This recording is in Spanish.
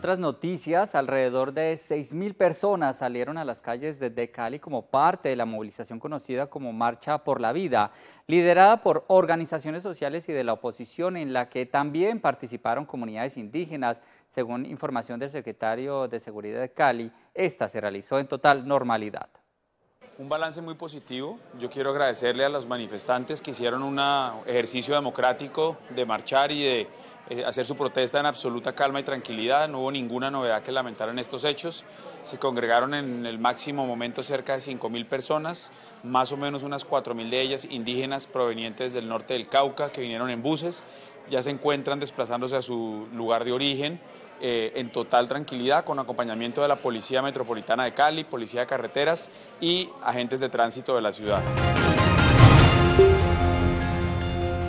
otras noticias, alrededor de 6.000 personas salieron a las calles desde Cali como parte de la movilización conocida como Marcha por la Vida, liderada por organizaciones sociales y de la oposición, en la que también participaron comunidades indígenas. Según información del secretario de Seguridad de Cali, esta se realizó en total normalidad. Un balance muy positivo. Yo quiero agradecerle a los manifestantes que hicieron un ejercicio democrático de marchar y de eh, hacer su protesta en absoluta calma y tranquilidad. No hubo ninguna novedad que lamentar en estos hechos. Se congregaron en el máximo momento cerca de 5.000 personas, más o menos unas 4.000 de ellas indígenas provenientes del norte del Cauca que vinieron en buses. Ya se encuentran desplazándose a su lugar de origen, eh, en total tranquilidad con acompañamiento de la Policía Metropolitana de Cali, Policía de Carreteras y agentes de tránsito de la ciudad.